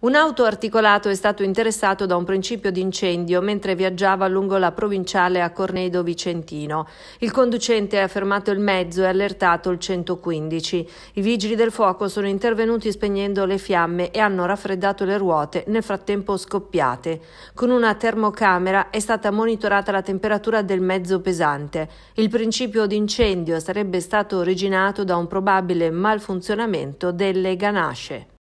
Un auto articolato è stato interessato da un principio di incendio mentre viaggiava lungo la provinciale a Cornedo Vicentino. Il conducente ha fermato il mezzo e allertato il 115. I vigili del fuoco sono intervenuti spegnendo le fiamme e hanno raffreddato le ruote, nel frattempo scoppiate. Con una termocamera è stata monitorata la temperatura del mezzo pesante. Il principio di incendio sarebbe stato originato da un probabile malfunzionamento delle ganasce.